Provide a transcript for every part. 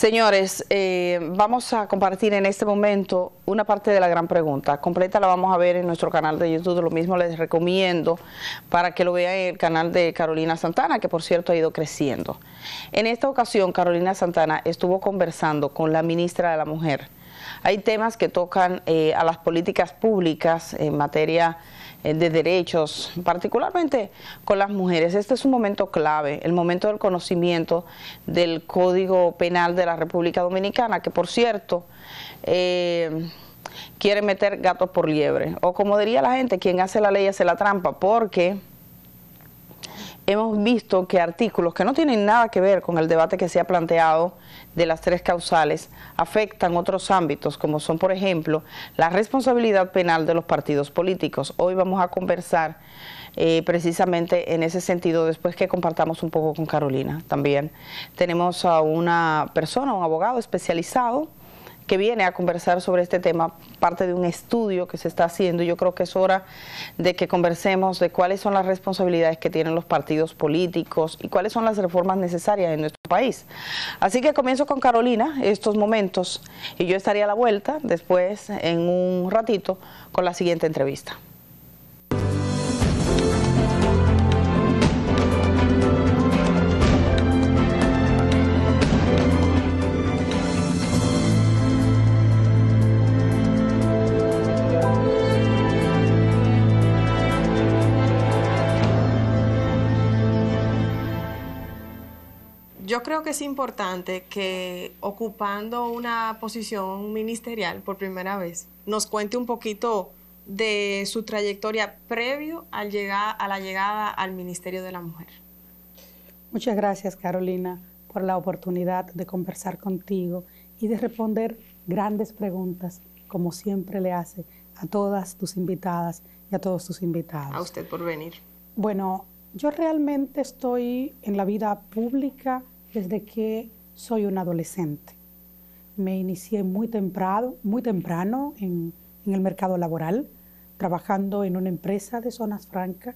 Señores, eh, vamos a compartir en este momento una parte de la gran pregunta. Completa la vamos a ver en nuestro canal de YouTube. Lo mismo les recomiendo para que lo vean en el canal de Carolina Santana, que por cierto ha ido creciendo. En esta ocasión, Carolina Santana estuvo conversando con la ministra de la Mujer, hay temas que tocan eh, a las políticas públicas en materia eh, de derechos, particularmente con las mujeres. Este es un momento clave, el momento del conocimiento del Código Penal de la República Dominicana, que por cierto... Eh, quiere meter gatos por liebre. O como diría la gente, quien hace la ley hace la trampa, porque hemos visto que artículos que no tienen nada que ver con el debate que se ha planteado de las tres causales afectan otros ámbitos, como son, por ejemplo, la responsabilidad penal de los partidos políticos. Hoy vamos a conversar eh, precisamente en ese sentido, después que compartamos un poco con Carolina también. Tenemos a una persona, un abogado especializado que viene a conversar sobre este tema, parte de un estudio que se está haciendo. Yo creo que es hora de que conversemos de cuáles son las responsabilidades que tienen los partidos políticos y cuáles son las reformas necesarias en nuestro país. Así que comienzo con Carolina estos momentos y yo estaría a la vuelta después en un ratito con la siguiente entrevista. yo creo que es importante que ocupando una posición ministerial por primera vez, nos cuente un poquito de su trayectoria previo al llegar, a la llegada al Ministerio de la Mujer. Muchas gracias, Carolina, por la oportunidad de conversar contigo y de responder grandes preguntas, como siempre le hace a todas tus invitadas y a todos tus invitados. A usted por venir. Bueno, yo realmente estoy en la vida pública desde que soy un adolescente. Me inicié muy temprano, muy temprano en, el mercado laboral, trabajando en una empresa de zonas francas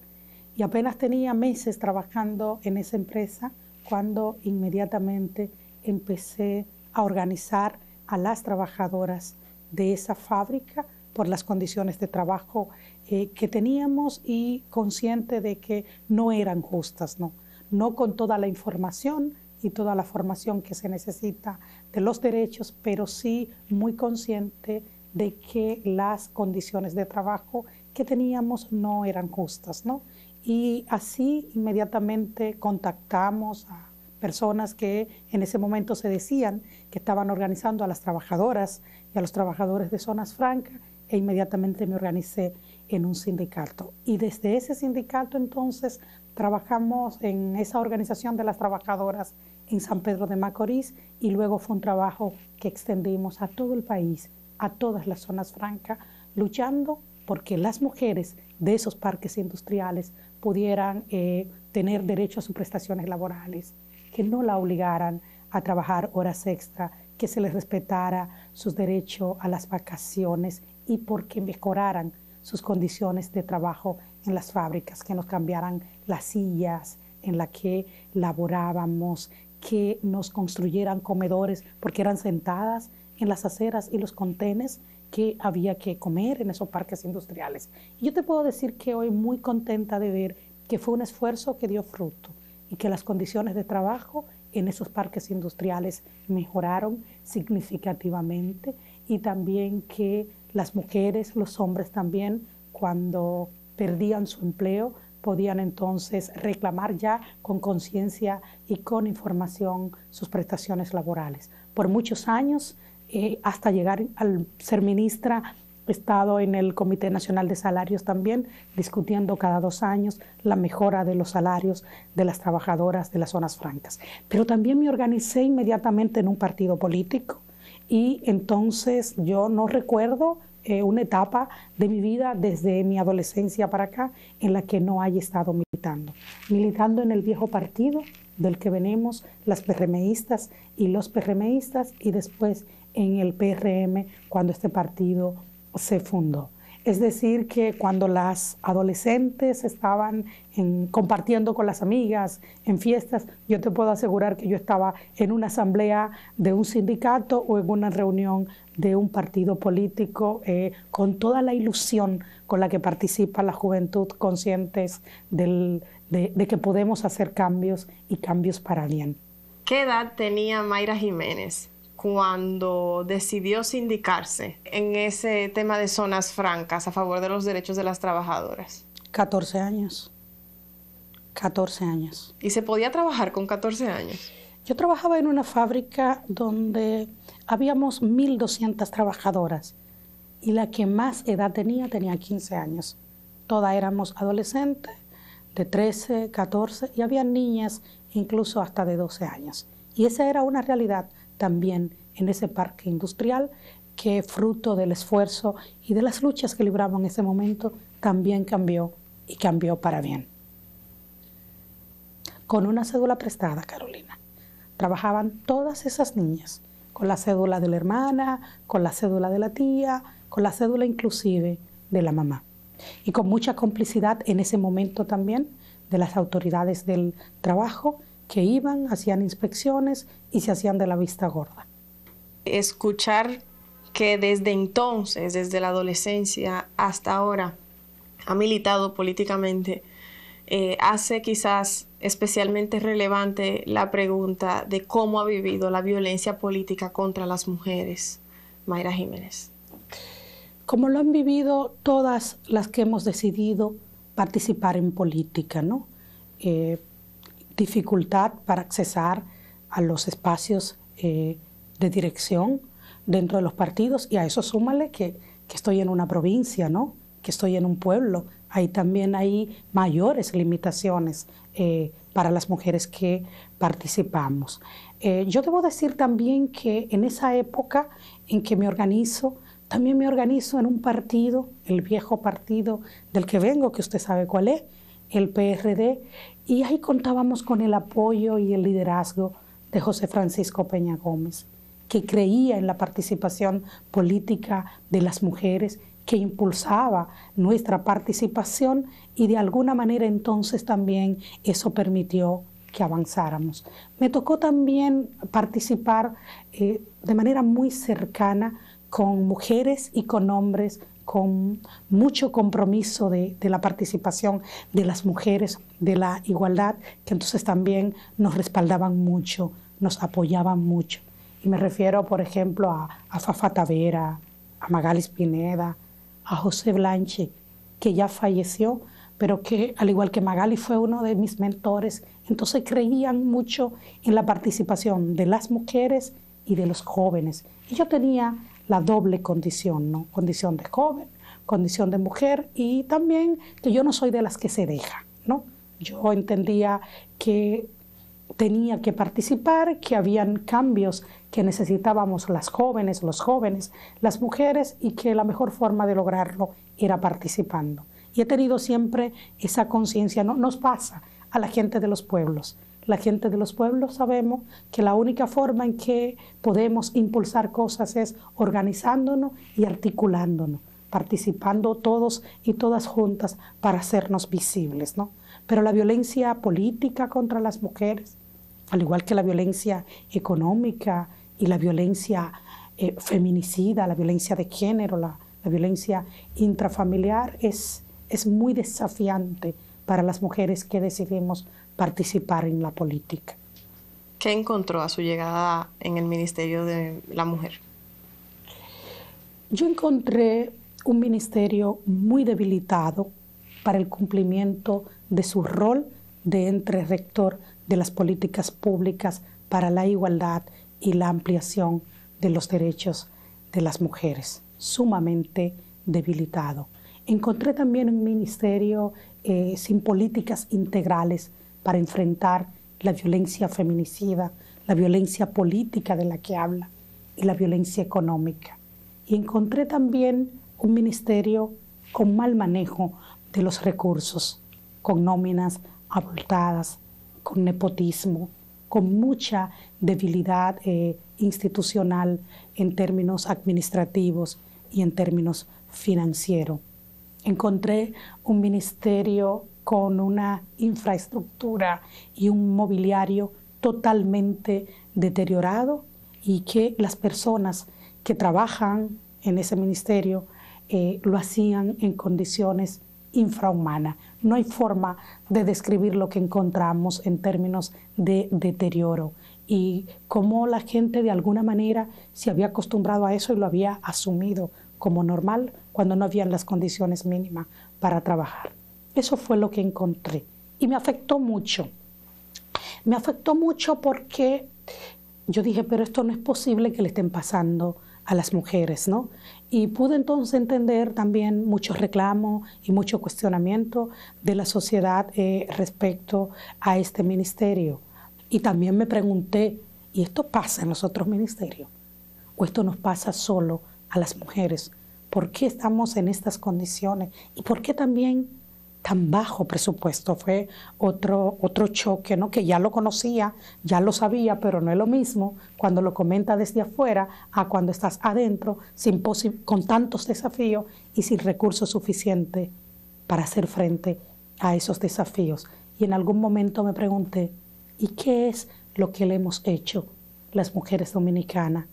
y apenas tenía meses trabajando en esa empresa cuando inmediatamente empecé a organizar a las trabajadoras de esa fábrica por las condiciones de trabajo eh, que teníamos y consciente de que no eran justas, No con toda la información y toda la formación que se necesita de los derechos, pero sí muy consciente de que las condiciones de trabajo que teníamos no eran justas, ¿no? Y así inmediatamente contactamos a personas que en ese momento se decían que estaban organizando a las trabajadoras y a los trabajadores de zonas francas e inmediatamente me organicé en un sindicato. Y desde ese sindicato entonces trabajamos en esa organización de las trabajadoras en San Pedro de Macorís y luego fue un trabajo que extendimos a todo el país, a todas las zonas francas, luchando porque las mujeres de esos parques industriales pudieran eh, tener derecho a sus prestaciones laborales, que no la obligaran a trabajar horas extra, que se les respetara sus derechos a las vacaciones y porque mejoraran sus condiciones de trabajo en las fábricas, que nos cambiaran las sillas en las que laborábamos, que nos construyeran comedores, porque eran sentadas en las aceras y los contenes que había que comer en esos parques industriales. Y yo te puedo decir que hoy muy contenta de ver que fue un esfuerzo que dio fruto y que las condiciones de trabajo en esos parques industriales mejoraron significativamente y también que las mujeres, los hombres también, cuando perdían su empleo, podían entonces reclamar ya con conciencia y con información sus prestaciones laborales. Por muchos años, eh, hasta llegar al ser ministra, he estado en el Comité Nacional de Salarios también, discutiendo cada dos años la mejora de los salarios de las trabajadoras de las zonas francas. Pero también me organicé inmediatamente en un partido político y entonces yo no recuerdo eh, una etapa de mi vida desde mi adolescencia para acá en la que no haya estado militando. Militando en el viejo partido del que venimos las PRMistas y los PRMistas y después en el PRM cuando este partido se fundó. Es decir, que cuando las adolescentes estaban compartiendo con las amigas en fiestas, yo te puedo asegurar que yo estaba en una asamblea de un sindicato o en una reunión de un partido político eh, con toda la ilusión con la que participa la juventud conscientes de que podemos hacer cambios y cambios para bien. ¿Qué edad tenía Mayra Jiménez? cuando decidió sindicarse en ese tema de zonas francas a favor de los derechos de las trabajadoras? 14 años. 14 años. ¿Y se podía trabajar con 14 años? Yo trabajaba en una fábrica donde habíamos 1.200 trabajadoras y la que más edad tenía tenía 15 años. Todas éramos adolescentes de 13, 14 y había niñas incluso hasta de 12 años. Y esa era una realidad también en ese parque industrial que fruto del esfuerzo y de las luchas que libraba en ese momento, también cambió y cambió para bien. Con una cédula prestada, Carolina, trabajaban todas esas niñas, con la cédula de la hermana, con la cédula de la tía, con la cédula inclusive de la mamá. Y con mucha complicidad en ese momento también de las autoridades del trabajo que iban, hacían inspecciones y se hacían de la vista gorda. Escuchar que desde entonces, desde la adolescencia hasta ahora, ha militado políticamente, eh, hace quizás especialmente relevante la pregunta de cómo ha vivido la violencia política contra las mujeres, Mayra Jiménez. Como lo han vivido todas las que hemos decidido participar en política, ¿no? Eh, dificultad para accesar a los espacios eh, de dirección dentro de los partidos y a eso súmale que, que, estoy en una provincia, ¿no? que estoy en un pueblo. Ahí también hay mayores limitaciones eh, para las mujeres que participamos. Eh, yo debo decir también que en esa época en que me organizo, también me organizo en un partido, el viejo partido del que vengo, que usted sabe cuál es, el PRD, y ahí contábamos con el apoyo y el liderazgo de José Francisco Peña Gómez, que creía en la participación política de las mujeres, que impulsaba nuestra participación y de alguna manera entonces también eso permitió que avanzáramos. Me tocó también participar eh, de manera muy cercana con mujeres y con hombres con mucho compromiso de, la participación de las mujeres, de la igualdad, que entonces también nos respaldaban mucho, nos apoyaban mucho. Y me refiero, por ejemplo, a, a Fafa Tavera, a Magalis Pineda, a José Blanche, que ya falleció, pero que al igual que Magali fue uno de mis mentores, entonces creían mucho en la participación de las mujeres y de los jóvenes. Y yo tenía la doble condición, ¿no? Condición de joven, condición de mujer y también que yo no soy de las que se deja, ¿no? Yo entendía que tenía que participar, que habían cambios que necesitábamos las jóvenes, los jóvenes, las mujeres y que la mejor forma de lograrlo era participando. Y he tenido siempre esa conciencia, no nos pasa a la gente de los pueblos la gente de los pueblos sabemos que la única forma en que podemos impulsar cosas es organizándonos y articulándonos, participando todos y todas juntas para hacernos visibles, ¿no? Pero la violencia política contra las mujeres, al igual que la violencia económica y la violencia eh, feminicida, la violencia de género, la, la violencia intrafamiliar, es, es muy desafiante para las mujeres que decidimos participar en la política. ¿Qué encontró a su llegada en el Ministerio de la Mujer? Yo encontré un ministerio muy debilitado para el cumplimiento de su rol de entre rector de las políticas públicas para la igualdad y la ampliación de los derechos de las mujeres, sumamente debilitado. Encontré también un ministerio eh, sin políticas integrales para enfrentar la violencia feminicida, la violencia política de la que habla y la violencia económica. Y encontré también un ministerio con mal manejo de los recursos, con nóminas abultadas, con nepotismo, con mucha debilidad eh, institucional en términos administrativos y en términos financieros. Encontré un ministerio con una infraestructura y un mobiliario totalmente deteriorado y que las personas que trabajan en ese ministerio eh, lo hacían en condiciones infrahumanas. No hay forma de describir lo que encontramos en términos de deterioro y cómo la gente de alguna manera se había acostumbrado a eso y lo había asumido como normal cuando no habían las condiciones mínimas para trabajar. Eso fue lo que encontré y me afectó mucho. Me afectó mucho porque yo dije, pero esto no es posible que le estén pasando a las mujeres, ¿no? Y pude entonces entender también muchos reclamos y mucho cuestionamiento de la sociedad eh, respecto a este ministerio. Y también me pregunté, ¿y esto pasa en los otros ministerios? ¿O esto nos pasa solo a las mujeres? ¿Por qué estamos en estas condiciones? ¿Y por qué también tan bajo presupuesto. Fue otro, otro choque, ¿no? que ya lo conocía, ya lo sabía, pero no es lo mismo cuando lo comenta desde afuera a cuando estás adentro con tantos desafíos y sin recursos suficientes para hacer frente a esos desafíos. Y en algún momento me pregunté, ¿y qué es lo que le hemos hecho las mujeres dominicanas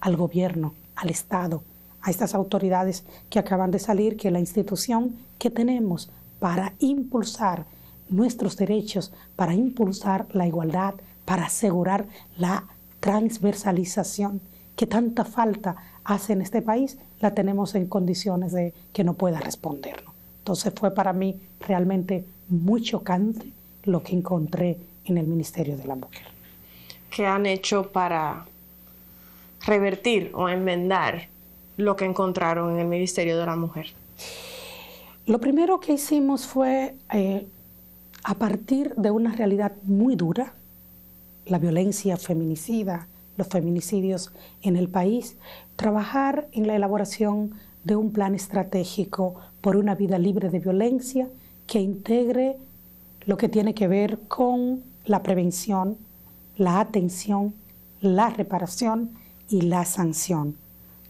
al gobierno, al Estado, a estas autoridades que acaban de salir, que la institución que tenemos para impulsar nuestros derechos, para impulsar la igualdad, para asegurar la transversalización que tanta falta hace en este país, la tenemos en condiciones de que no pueda respondernos. Entonces fue para mí realmente muy chocante lo que encontré en el Ministerio de la Mujer. ¿Qué han hecho para revertir o enmendar lo que encontraron en el Ministerio de la Mujer? Lo primero que hicimos fue, eh, a partir de una realidad muy dura, la violencia feminicida, los feminicidios en el país, trabajar en la elaboración de un plan estratégico por una vida libre de violencia que integre lo que tiene que ver con la prevención, la atención, la reparación y la sanción.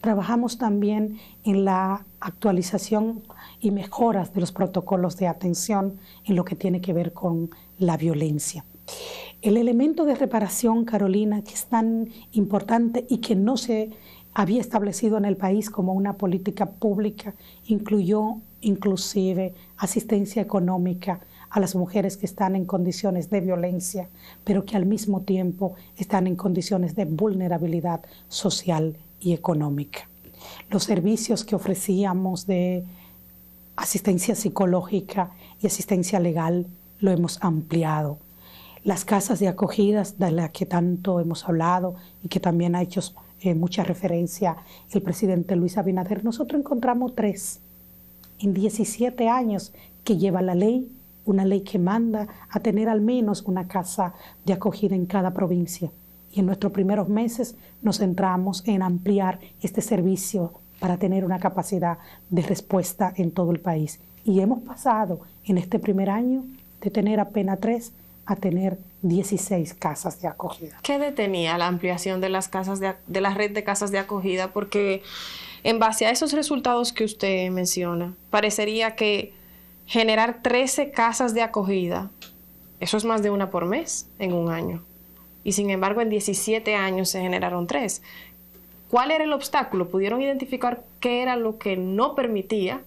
Trabajamos también en la actualización y mejoras de los protocolos de atención en lo que tiene que ver con la violencia. El elemento de reparación, Carolina, que es tan importante y que no se había establecido en el país como una política pública, incluyó inclusive asistencia económica a las mujeres que están en condiciones de violencia, pero que al mismo tiempo están en condiciones de vulnerabilidad social y económica. Los servicios que ofrecíamos de asistencia psicológica y asistencia legal lo hemos ampliado. Las casas de acogida de las que tanto hemos hablado y que también ha hecho eh, mucha referencia el presidente Luis Abinader, nosotros encontramos tres en 17 años que lleva la ley, una ley que manda a tener al menos una casa de acogida en cada provincia y en nuestros primeros meses nos centramos en ampliar este servicio para tener una capacidad de respuesta en todo el país. Y hemos pasado en este primer año de tener apenas tres a tener 16 casas de acogida. ¿Qué detenía la ampliación de las casas de, de la red de casas de acogida? Porque en base a esos resultados que usted menciona, parecería que generar 13 casas de acogida, eso es más de una por mes en un año y sin embargo en 17 años se generaron tres. ¿Cuál era el obstáculo? ¿Pudieron identificar qué era lo que no permitía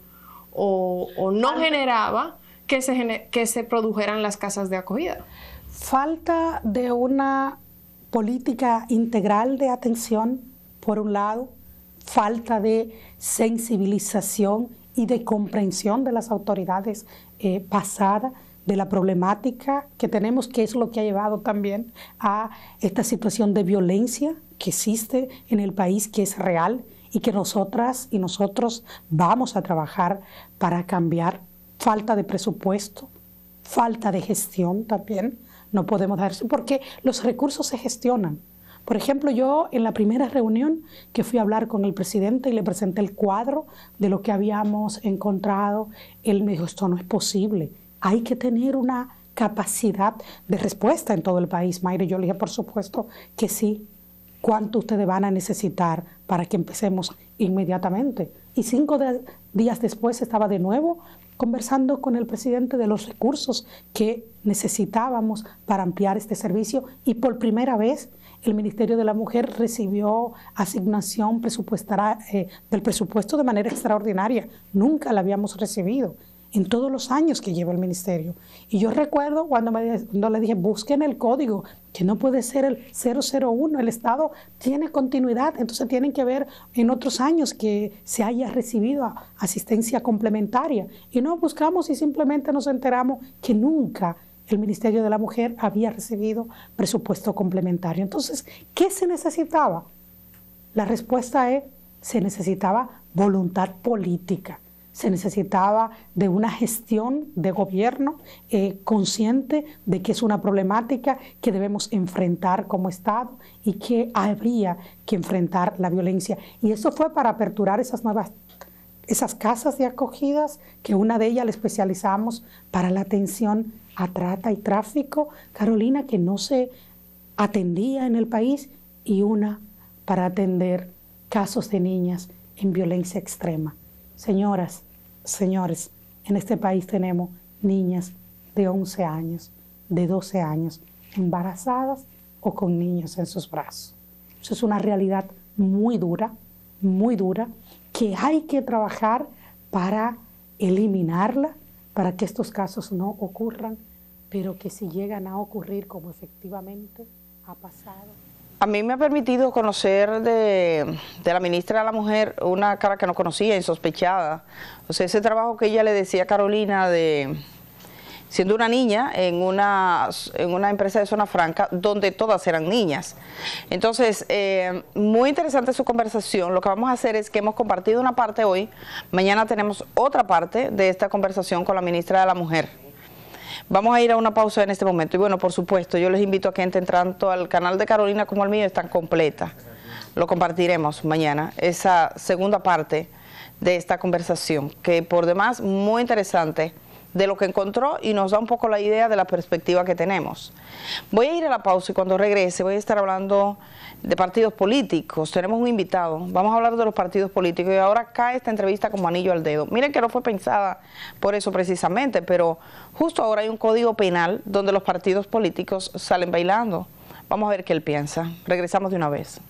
o, no generaba que se, que se produjeran las casas de acogida? Falta de una política integral de atención, por un lado, falta de sensibilización y de comprensión de las autoridades eh, pasadas de la problemática que tenemos, que es lo que ha llevado también a esta situación de violencia que existe en el país, que es real y que nosotras y nosotros vamos a trabajar para cambiar. Falta de presupuesto, falta de gestión también, no podemos darse, porque los recursos se gestionan. Por ejemplo, yo en la primera reunión que fui a hablar con el presidente y le presenté el cuadro de lo que habíamos encontrado, él me dijo, esto no es posible, hay que tener una capacidad de respuesta en todo el país, Mayra. Yo le dije, por supuesto que sí. ¿Cuánto ustedes van a necesitar para que empecemos inmediatamente? Y cinco días después estaba de nuevo conversando con el presidente de los recursos que necesitábamos para ampliar este servicio y por primera vez el Ministerio de la Mujer recibió asignación presupuestaria, eh, del presupuesto de manera extraordinaria. Nunca la habíamos recibido en todos los años que llevo el ministerio. Y yo recuerdo cuando, cuando le dije, busquen el código, que no puede ser el 001, el Estado tiene continuidad, entonces tienen que ver en otros años que se haya recibido asistencia complementaria. Y no buscamos y simplemente nos enteramos que nunca el Ministerio de la Mujer había recibido presupuesto complementario. Entonces, ¿qué se necesitaba? La respuesta es, se necesitaba voluntad política se necesitaba de una gestión de gobierno eh, consciente de que es una problemática que debemos enfrentar como Estado y que habría que enfrentar la violencia. Y eso fue para aperturar esas nuevas esas casas de acogidas, que una de ellas la especializamos para la atención a trata y tráfico, Carolina, que no se atendía en el país, y una para atender casos de niñas en violencia extrema. Señoras, Señores, en este país tenemos niñas de 11 años, de 12 años, embarazadas o con niños en sus brazos. Eso es una realidad muy dura, muy dura, que hay que trabajar para eliminarla, para que estos casos no ocurran, pero que si llegan a ocurrir, como efectivamente ha pasado. A mí me ha permitido conocer de, la ministra de la Mujer una cara que no conocía, insospechada. O ese trabajo que ella le decía a Carolina de siendo una niña en una, en una empresa de zona franca donde todas eran niñas. Entonces, eh, muy interesante su conversación. Lo que vamos a hacer es que hemos compartido una parte hoy, mañana tenemos otra parte de esta conversación con la ministra de la Mujer. Vamos a ir a una pausa en este momento. Y bueno, por supuesto, yo les invito a que entren tanto al canal de Carolina como al mío, están completas. Lo compartiremos mañana, esa segunda parte de esta conversación, que por demás, muy interesante de lo que encontró y nos da un poco la idea de la perspectiva que tenemos. Voy a ir a la pausa y cuando regrese voy a estar hablando de partidos políticos. Tenemos un invitado, vamos a hablar de los partidos políticos y ahora cae esta entrevista como anillo al dedo. Miren que no fue pensada por eso precisamente, pero justo ahora hay un código penal donde los partidos políticos salen bailando. Vamos a ver qué él piensa. Regresamos de una vez.